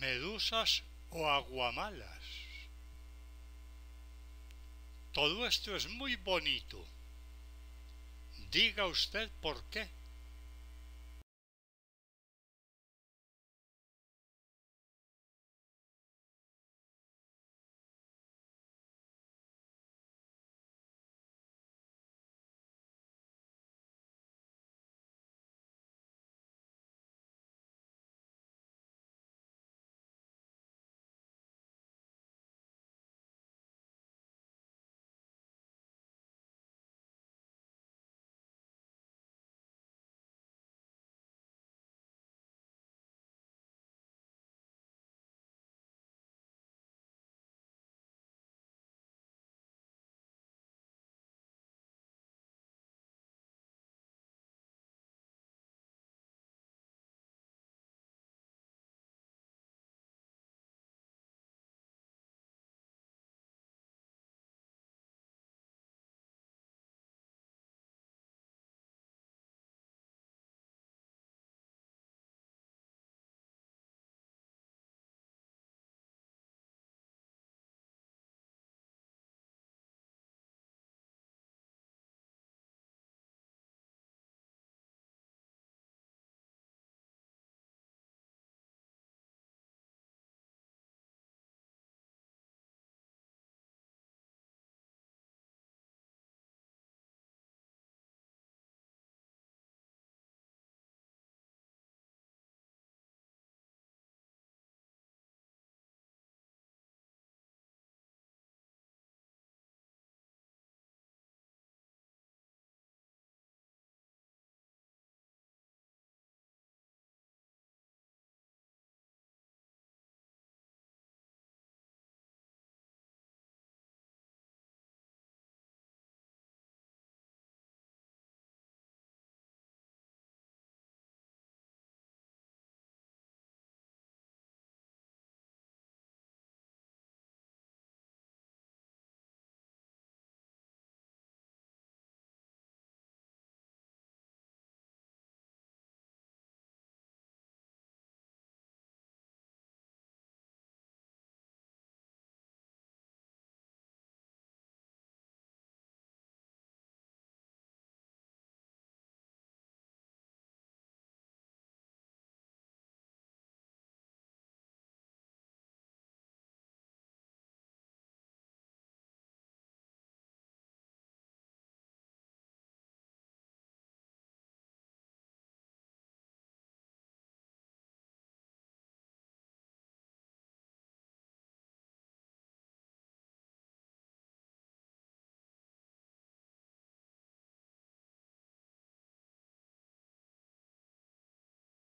medusas o aguamalas. Todo esto es muy bonito. Diga usted por qué.